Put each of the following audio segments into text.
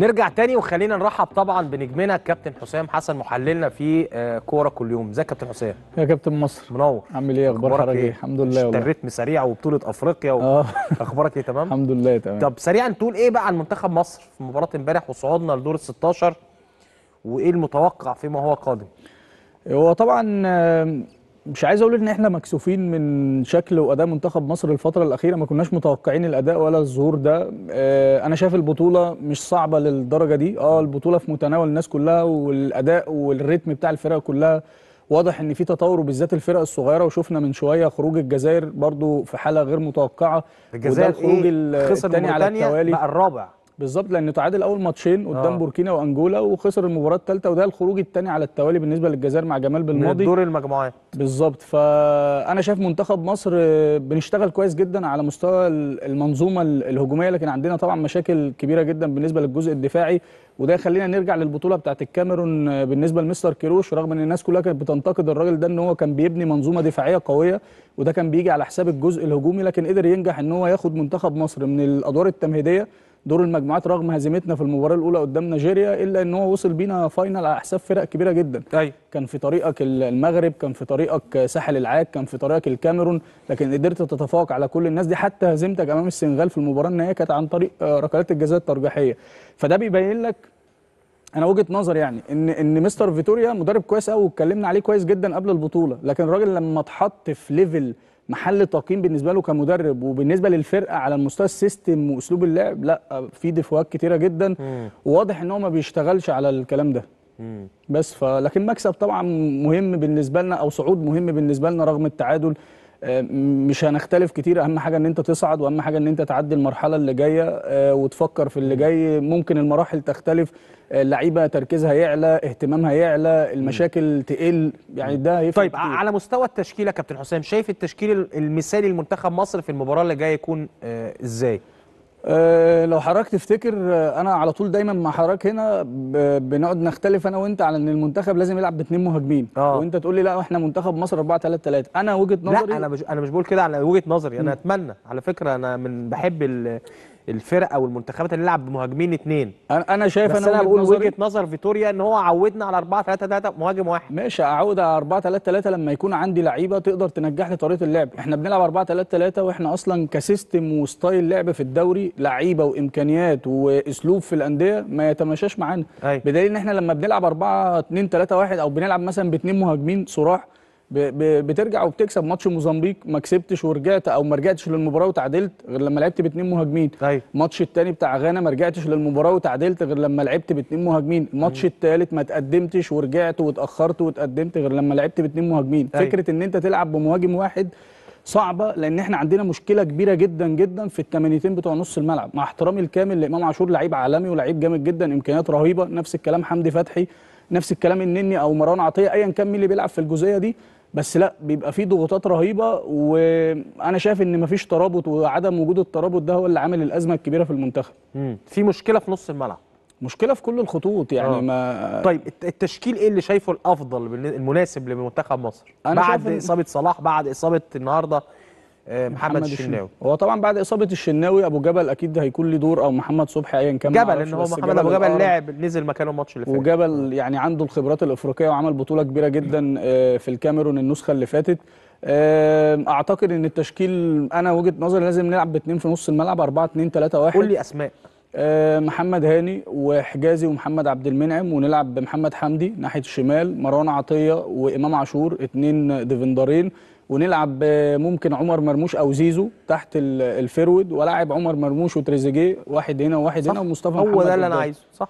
نرجع تاني وخلينا نرحب طبعا بنجمنا الكابتن حسام حسن محللنا في آه، كوره كل يوم ازيك يا كابتن حسام يا كابتن مصر منور عامل ايه اخبارك إيه؟, ايه الحمد لله والله الريتم سريع وبطوله افريقيا و... آه. اخبارك ايه تمام الحمد لله تمام طب سريعا تقول ايه بقى عن منتخب مصر في مباراه امبارح وصعودنا لدور ال 16 وايه المتوقع فيما هو قادم هو طبعا مش عايز اقول ان احنا مكسوفين من شكل واداء منتخب مصر الفتره الاخيره ما كناش متوقعين الاداء ولا الظهور ده آه انا شايف البطوله مش صعبه للدرجه دي اه البطوله في متناول الناس كلها والاداء والريتم بتاع الفرق كلها واضح ان في تطور وبالذات الفرق الصغيره وشفنا من شويه خروج الجزائر برضو في حاله غير متوقعه الجزائر وده الخروج إيه؟ الثاني على التوالي بقى الرابع بالظبط لان تعادل اول ماتشين قدام آه. بوركينا وانجولا وخسر المباراه الثالثه وده الخروج الثاني على التوالي بالنسبه للجزائر مع جمال بالماضي دور المجموعات بالظبط فانا شايف منتخب مصر بنشتغل كويس جدا على مستوى المنظومه الهجوميه لكن عندنا طبعا مشاكل كبيره جدا بالنسبه للجزء الدفاعي وده يخلينا نرجع للبطوله بتاعه الكاميرون بالنسبه لمستر كيروش رغم ان الناس كلها كانت بتنتقد الراجل ده ان هو كان بيبني منظومه دفاعيه قويه وده كان بيجي على حساب الجزء الهجومي لكن قدر ينجح ان هو ياخد منتخب مصر من الادوار التمهيديه دور المجموعات رغم هزيمتنا في المباراه الاولى قدام نيجيريا الا ان هو وصل بينا فاينل على حساب فرق كبيره جدا أي. كان في طريقك المغرب كان في طريقك ساحل العاج كان في طريقك الكاميرون لكن قدرت تتفوق على كل الناس دي حتى هزيمتك امام السنغال في المباراه النهائيه كانت عن طريق آه، ركلات الجزاء الترجيحيه فده بيبين لك انا وجهه نظر يعني ان ان مستر فيتوريا مدرب كويس قوي واتكلمنا عليه كويس جدا قبل البطوله لكن الراجل لما اتحط في ليفل محل تقييم بالنسبه له كمدرب وبالنسبه للفرقه على المستوى السيستم واسلوب اللعب لا في دفوات كتيره جدا وواضح ان هو ما بيشتغلش على الكلام ده بس فلكن مكسب طبعا مهم بالنسبه لنا او صعود مهم بالنسبه لنا رغم التعادل مش هنختلف كتير اهم حاجه ان انت تصعد واهم حاجه ان انت تعدي المرحله اللي جايه آه، وتفكر في اللي جاي ممكن المراحل تختلف آه، اللعيبه تركيزها يعلى اهتمامها يعلى المشاكل تقل يعني ده هيفرق طيب كتير. على مستوى التشكيله كابتن حسام شايف التشكيل المثالي لمنتخب مصر في المباراه اللي جايه يكون آه، ازاي آه أه لو حضرتك تفتكر آه، انا على طول دايما مع حضرتك هنا بنقعد نختلف انا وانت على ان المنتخب لازم يلعب باثنين مهاجمين أوه. وانت تقول لي لا احنا منتخب مصر 4 3 3 انا وجهه نظري لا انا مش انا مش بقول كده على وجهه نظري انا م. اتمنى على فكره انا من بحب الفرقه والمنتخبات اللي لعب بمهاجمين اثنين انا شايف بس انا بقول وجهه نظر فيتوريا ان هو عودنا على 4 3 3 مهاجم واحد ماشي اعود على 4 3 3 لما يكون عندي لعيبه تقدر تنجح لي طريقه اللعب احنا بنلعب 4 3 3 واحنا اصلا كسيستم وستايل لعب في الدوري لعيبه وامكانيات واسلوب في الانديه ما يتماشاش معانا بدليل ان احنا لما بنلعب 4 2 3 1 او بنلعب مثلا باثنين مهاجمين صراح بترجع وبتكسب ماتش موزمبيق ما كسبتش ورجعت او ما رجعتش للمباراه وتعادلت غير لما لعبت باثنين مهاجمين طيب. الماتش الثاني بتاع غانا ما رجعتش للمباراه وتعادلت غير لما لعبت باثنين مهاجمين الماتش الثالث ما تقدمتش ورجعت وتاخرت وتقدمت غير لما لعبت باثنين مهاجمين أي. طيب. فكره ان انت تلعب بمهاجم واحد صعبه لان احنا عندنا مشكله كبيره جدا جدا في الثمانيتين بتوع نص الملعب مع احترامي الكامل لامام عاشور لعيب عالمي ولعيب جامد جدا امكانيات رهيبه نفس الكلام حمدي فتحي نفس الكلام النني او مروان عطيه ايا كان مين اللي بيلعب في الجزئيه دي بس لا بيبقى في ضغوطات رهيبه وانا شايف ان مفيش ترابط وعدم وجود الترابط ده هو اللي عامل الازمه الكبيره في المنتخب امم في مشكله في نص الملعب مشكله في كل الخطوط يعني أوه. ما طيب التشكيل ايه اللي شايفه الافضل المناسب لمنتخب مصر أنا بعد اصابه صلاح بعد اصابه النهارده محمد الشناوي هو طبعا بعد اصابه الشناوي ابو جبل اكيد هيكون له دور او محمد صبحي ايا كان جبل ان هو محمد ابو جبل لاعب نزل مكانه الماتش اللي فات وجبل يعني عنده الخبرات الافريقيه وعمل بطوله كبيره جدا آه، في الكاميرون النسخه اللي فاتت آه، اعتقد ان التشكيل انا وجهه نظري لازم نلعب باثنين في نص الملعب 4 2 3 1 قول لي اسماء آه، محمد هاني وحجازي ومحمد عبد المنعم ونلعب بمحمد حمدي ناحيه الشمال مروان عطيه وامام عاشور اثنين ديفندرين ونلعب آه، ممكن عمر مرموش او زيزو تحت الفيرود ولاعب عمر مرموش وتريزيجيه واحد هنا وواحد هنا ومصطفى محمد هو ده اللي انا عايزه صح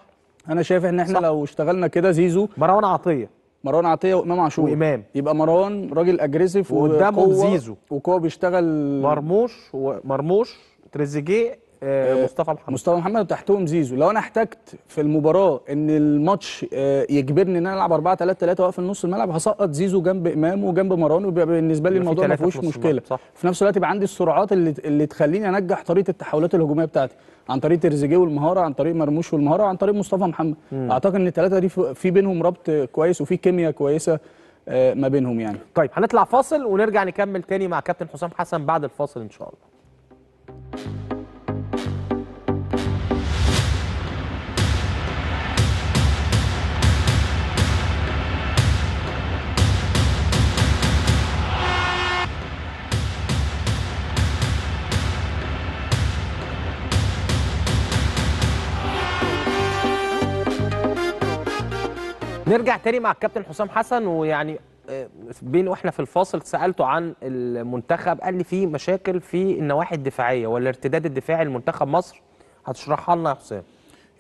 انا شايف ان احنا صح. لو اشتغلنا كده زيزو مروان عطيه مروان عطيه وامام عاشور وامام يبقى مروان راجل اجريسيف وقدامه زيزو وقوه بيشتغل مرموش ومرموش تريزيجيه آه، مصطفى محمد مصطفى محمد وتحتهم زيزو لو انا احتجت في المباراه ان الماتش آه، يجبرني ان انا العب 4 3 3 واقف في نص الملعب هسقط زيزو جنب امام وجنب مروان وبيبقى بالنسبه لي الموضوع ما فيهوش مشكله صح. في نفس الوقت يبقى عندي السرعات اللي اللي تخليني انجح طريقه التحولات الهجوميه بتاعتي عن طريق تريزيجيه والمهاره عن طريق مرموش والمهاره عن طريق مصطفى محمد مم. اعتقد ان الثلاثه دي في بينهم ربط كويس وفي كيمياء كويسه آه، ما بينهم يعني طيب هنطلع فاصل ونرجع نكمل تاني مع كابتن حسام حسن بعد الفاصل ان شاء الله نرجع تاني مع الكابتن حسام حسن ويعني آه، بين واحنا في الفاصل سالته عن المنتخب قال لي في مشاكل في النواحي الدفاعيه والارتداد الدفاعي لمنتخب مصر هتشرحها لنا يا حسام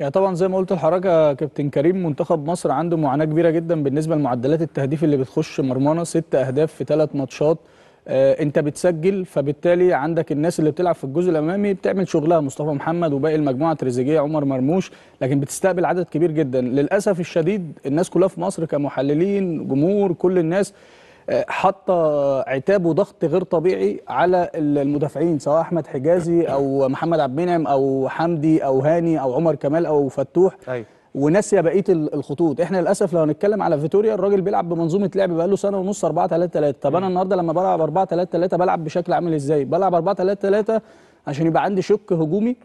يعني طبعا زي ما قلت لحضرتك يا كابتن كريم منتخب مصر عنده معاناه كبيره جدا بالنسبه لمعدلات التهديف اللي بتخش مرمانا ست اهداف في ثلاث ماتشات آه، انت بتسجل فبالتالي عندك الناس اللي بتلعب في الجزء الامامي بتعمل شغلها مصطفى محمد وباقي المجموعه تريزيجيه عمر مرموش لكن بتستقبل عدد كبير جدا للاسف الشديد الناس كلها في مصر كمحللين جمهور كل الناس آه، حاطه عتاب وضغط غير طبيعي على المدافعين سواء احمد حجازي او محمد عبد المنعم او حمدي او هاني او عمر كمال او فتوح أيوة. وناسيه بقيه الخطوط احنا للاسف لو هنتكلم على فيتوريا الراجل بيلعب بمنظومه لعب بقاله سنه ونص 4 3 3 طب انا النهارده لما بلعب 4 3 3 بلعب بشكل عامل ازاي بلعب 4 3 3 عشان يبقى عندي شق هجومي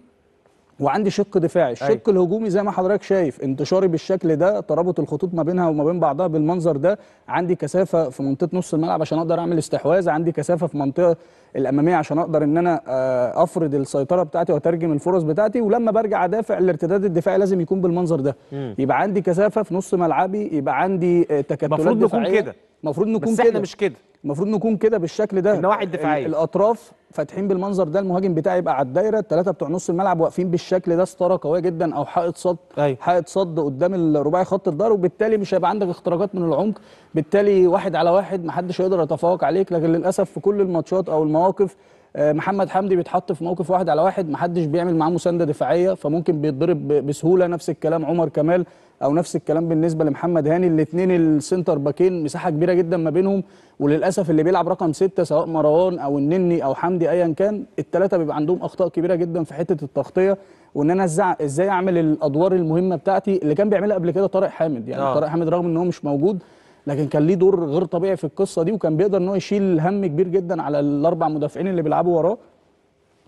وعندي شق دفاعي أيوه. الشق الهجومي زي ما حضرتك شايف انتشاري بالشكل ده ترابط الخطوط ما بينها وما بين بعضها بالمنظر ده عندي كثافه في منطقه نص الملعب عشان اقدر اعمل استحواذ عندي كثافه في منطقه الاماميه عشان اقدر ان انا آه، افرض السيطره بتاعتي واترجم الفرص بتاعتي ولما برجع ادافع الارتداد الدفاعي لازم يكون بالمنظر ده م. يبقى عندي كثافه في نص ملعبي يبقى عندي آه، تكتلات دفاعيه المفروض نكون كده المفروض نكون كده بس احنا مش كده المفروض نكون كده بالشكل ده النواحي الدفاعيه الاطراف فاتحين بالمنظر ده المهاجم بتاعي يبقى على الدايره الثلاثه بتوع نص الملعب واقفين بالشكل ده ستاره قويه جدا او حائط صد أيوه. حائط صد قدام الرباعي خط الضهر وبالتالي مش هيبقى عندك اختراقات من العمق بالتالي واحد على واحد محدش هيقدر يتفوق عليك لكن للاسف في كل الماتشات او المواقف آه، محمد حمدي بيتحط في موقف واحد على واحد محدش بيعمل معاه مسانده دفاعيه فممكن بيتضرب بسهوله نفس الكلام عمر كمال او نفس الكلام بالنسبه لمحمد هاني الاثنين السنتر باكين مساحه كبيره جدا ما بينهم وللاسف اللي بيلعب رقم ستة سواء مروان او النني او حمدي ايا كان الثلاثه بيبقى عندهم اخطاء كبيره جدا في حته التغطيه وان انا ازاي اعمل الادوار المهمه بتاعتي اللي كان بيعملها قبل كده طارق حامد يعني آه. طارق حامد رغم ان هو مش موجود لكن كان ليه دور غير طبيعي في القصه دي وكان بيقدر ان هو يشيل هم كبير جدا على الاربع مدافعين اللي بيلعبوا وراه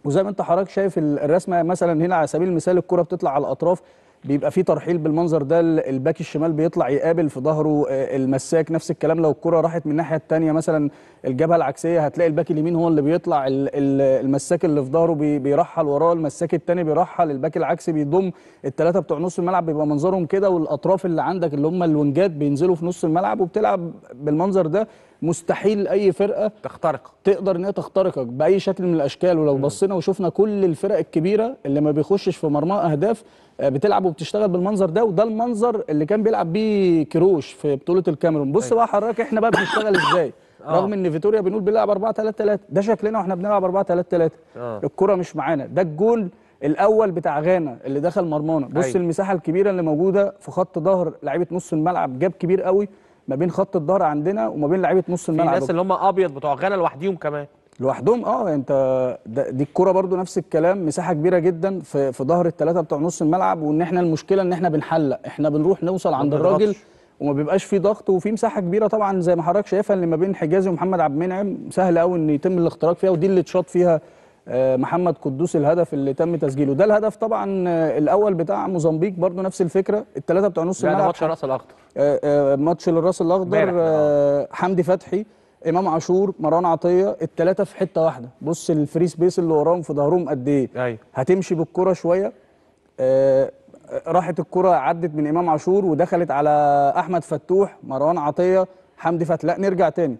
وزي ما انت حضرتك شايف الرسمه مثلا هنا على سبيل المثال الكره بتطلع على الاطراف بيبقى في ترحيل بالمنظر ده الباك الشمال بيطلع يقابل في ظهره آه، المساك نفس الكلام لو الكره راحت من الناحيه الثانيه مثلا الجبهه العكسيه هتلاقي الباك اليمين هو اللي بيطلع المساك اللي في ظهره بيرحل وراه المساك الثاني بيرحل الباك العكسي بيضم الثلاثه بتوع نص الملعب بيبقى منظرهم كده والاطراف اللي عندك اللي هم الونجات بينزلوا في نص الملعب وبتلعب بالمنظر ده مستحيل اي فرقه تخترق تقدر ان هي تخترقك باي شكل من الاشكال ولو بصينا وشفنا كل الفرق الكبيره اللي ما بيخشش في مرماها اهداف آه، بتلعب وبتشتغل بالمنظر ده وده المنظر اللي كان بيلعب بيه كروش في بطوله الكاميرون بص أيوة. بقى حراك احنا بقى بنشتغل ازاي آه. رغم ان فيتوريا بنقول بنلعب 4 3 3 ده شكلنا واحنا بنلعب 4 3 3 الكره مش معانا ده الجول الاول بتاع غانا اللي دخل مرمانا بص أي. أيوة. المساحه الكبيره اللي موجوده في خط ظهر لعيبه نص الملعب جاب كبير قوي ما بين خط الظهر عندنا وما بين لعيبه نص الملعب في ناس اللي هم ابيض بتوع غانا لوحديهم كمان لوحدهم اه انت دي الكوره برضو نفس الكلام مساحه كبيره جدا في في ظهر الثلاثه بتوع نص الملعب وان احنا المشكله ان احنا بنحلق احنا بنروح نوصل عند الراجل وما بيبقاش في ضغط وفي مساحه كبيره طبعا زي ما حضرتك شايفها اللي ما بين حجازي ومحمد عبد المنعم سهل قوي ان يتم الاختراق فيها ودي اللي اتشاط فيها آه، محمد قدوس الهدف اللي تم تسجيله ده الهدف طبعا آه، الاول بتاع موزمبيق برضو نفس الفكره الثلاثه بتوع نص الملعب ماتش الراس الاخضر آه، ماتش للراس الاخضر حمدي فتحي امام عاشور مروان عطيه الثلاثه في حته واحده بص الفري سبيس اللي وراهم في ظهرهم قد ايه أيوه. هتمشي بالكره شويه راحت الكره عدت من امام عاشور ودخلت على احمد فتوح مروان عطيه حمدي فتحي لا نرجع تاني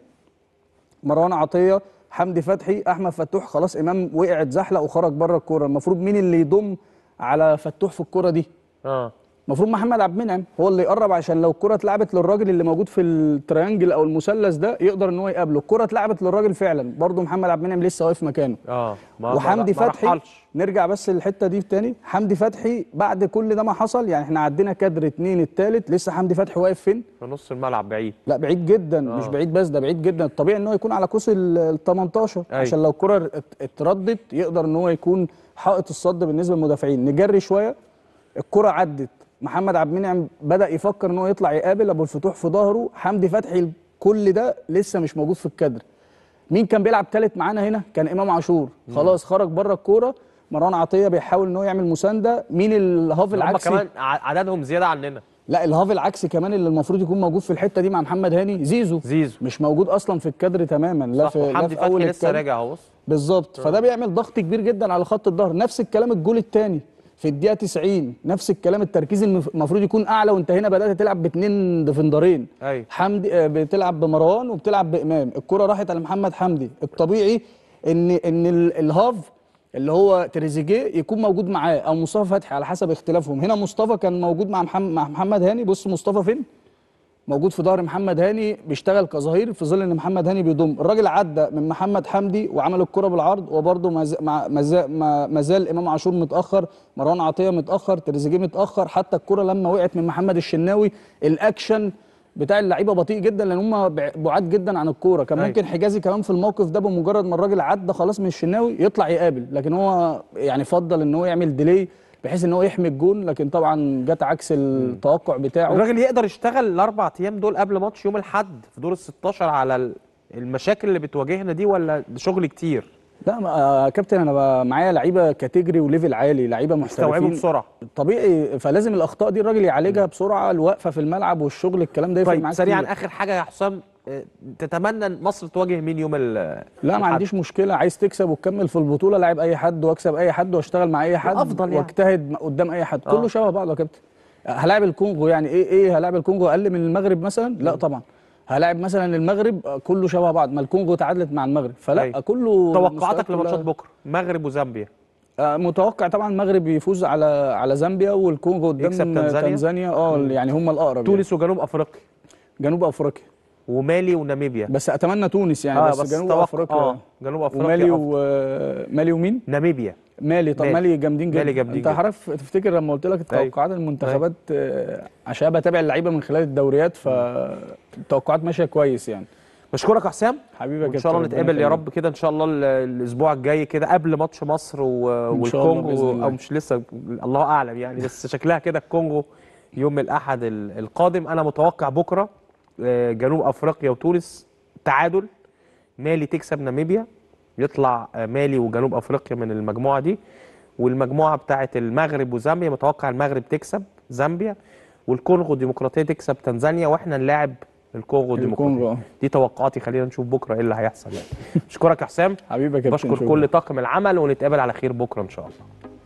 مروان عطيه حمدي فتحي احمد فتوح خلاص امام وقعت اتزحلق وخرج بره الكوره المفروض مين اللي يضم على فتوح في الكوره دي اه المفروض محمد عبد المنعم هو اللي يقرب عشان لو الكره اتلعبت للراجل اللي موجود في التريانجل او المثلث ده يقدر ان هو يقابله الكره اتلعبت للراجل فعلا برده محمد عبد المنعم لسه واقف مكانه اه وحمدي فتحي رحلش. نرجع بس للحته دي تاني حمدي فتحي بعد كل ده ما حصل يعني احنا عدينا كادر اتنين التالت لسه حمدي فتحي واقف فين في نص الملعب بعيد لا بعيد جدا آه. مش بعيد بس ده بعيد جدا الطبيعي ان هو يكون على كوس ال 18 أي. أيوه. عشان لو الكره اتردت يقدر ان هو يكون حائط الصد بالنسبه للمدافعين نجري شويه الكره عدت محمد عبد المنعم بدا يفكر ان هو يطلع يقابل ابو الفتوح في ظهره حمدي فتحي كل ده لسه مش موجود في الكادر مين كان بيلعب ثالث معانا هنا كان امام عاشور خلاص خرج بره الكوره مروان عطيه بيحاول ان هو يعمل مسانده مين الهاف العكسي كمان عددهم زياده عننا لا الهاف العكسي كمان اللي المفروض يكون موجود في الحته دي مع محمد هاني زيزو زيزو مش موجود اصلا في الكادر تماما لا في لا في اول لسه راجع اهو بالظبط فده بيعمل ضغط كبير جدا على خط الظهر نفس الكلام الجول الثاني في الدقيقه 90 نفس الكلام التركيز المفروض يكون اعلى وانت هنا بدات تلعب باتنين ديفندرين أيوة. حمدي آه، بتلعب بمروان وبتلعب بامام الكره راحت على محمد حمدي الطبيعي ان ان الهاف اللي هو تريزيجيه يكون موجود معاه او مصطفى فتحي على حسب اختلافهم هنا مصطفى كان موجود مع محمد هاني بص مصطفى فين موجود في ظهر محمد هاني بيشتغل كظهير في ظل ان محمد هاني بيضم الراجل عدى من محمد حمدي وعمل الكره بالعرض وبرده ما زال امام عاشور متاخر مروان عطيه متاخر تريزيجيه متاخر حتى الكره لما وقعت من محمد الشناوي الاكشن بتاع اللعيبه بطيء جدا لان هم بعاد جدا عن الكوره أيوة. كان ممكن حجازي كمان في الموقف ده بمجرد ما الراجل عدى خلاص من الشناوي يطلع يقابل لكن هو يعني فضل ان هو يعمل ديلي بحيث ان هو يحمي الجون لكن طبعا جت عكس التوقع بتاعه الراجل يقدر يشتغل الاربع ايام دول قبل ماتش يوم الاحد في دور ال 16 على المشاكل اللي بتواجهنا دي ولا شغل كتير لا ما آه، كابتن انا معايا لعيبه كاتيجري وليفل عالي لعيبه محترفين بسرعه طبيعي فلازم الاخطاء دي الراجل يعالجها بسرعه الوقفه في الملعب والشغل الكلام ده يفرق طيب معاك سريعا اخر حاجه يا حسام تتمنى مصر تواجه مين يوم ال لا ما عنديش مشكله عايز تكسب وتكمل في البطوله لاعب اي حد واكسب اي حد واشتغل مع اي حد افضل يعني. واجتهد قدام اي حد آه. كله شبه بعضه يا كابتن هلاعب الكونغو يعني ايه ايه هلاعب الكونغو اقل من المغرب مثلا لا طبعا هلاعب مثلا المغرب كله شبه بعض ما الكونغو تعادلت مع المغرب فلا أي. أيوه. كله توقعاتك لماتشات بكره مغرب وزامبيا آه، متوقع طبعا المغرب يفوز على على زامبيا والكونغو قدام تنزانيا, تنزانيا اه يعني هم الاقرب تونس يعني. وجنوب افريقيا جنوب افريقيا ومالي وناميبيا بس اتمنى تونس يعني آه بس, بس جنوب افريقيا آه جنوب افريقيا ومالي ومالي ومين ناميبيا مالي طب مالي, جامدين جدا مالي جامدين انت عارف تفتكر لما قلت لك أيوه. التوقعات أيوه. المنتخبات أيوه. آه، عشان بتابع اللعيبه من خلال الدوريات فالتوقعات ماشيه كويس يعني بشكرك يا حسام حبيبك ان شاء الله نتقابل يا رب كده ان شاء الله الاسبوع الجاي كده قبل ماتش مصر و... والكونغو او مش لسه الله اعلم يعني بس شكلها كده الكونغو يوم الاحد القادم انا متوقع بكره آه، جنوب افريقيا وتونس تعادل مالي تكسب ناميبيا يطلع آه، مالي وجنوب افريقيا من المجموعه دي والمجموعه بتاعه المغرب وزامبيا متوقع المغرب تكسب زامبيا والكونغو الديمقراطيه تكسب تنزانيا واحنا نلاعب الكونغو الديمقراطيه دي توقعاتي خلينا نشوف بكره ايه اللي هيحصل يعني اشكرك يا حسام حبيبك يا بشكر كل طاقم العمل ونتقابل على خير بكره ان شاء الله